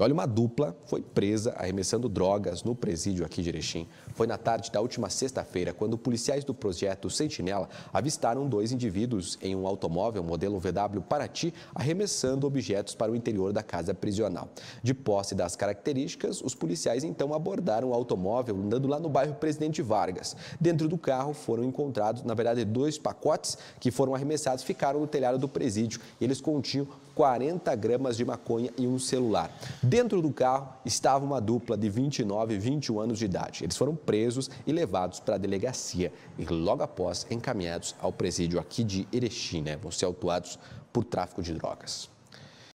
Olha, uma dupla foi presa arremessando drogas no presídio aqui de Erechim. Foi na tarde da última sexta-feira, quando policiais do projeto Sentinela avistaram dois indivíduos em um automóvel modelo VW Paraty arremessando objetos para o interior da casa prisional. De posse das características, os policiais então abordaram o automóvel andando lá no bairro Presidente Vargas. Dentro do carro foram encontrados, na verdade, dois pacotes que foram arremessados, ficaram no telhado do presídio. Eles continham 40 gramas de maconha e um celular. Dentro do carro estava uma dupla de 29 e 21 anos de idade. Eles foram presos e levados para a delegacia e logo após encaminhados ao presídio aqui de Erechim, né? Vão ser autuados por tráfico de drogas.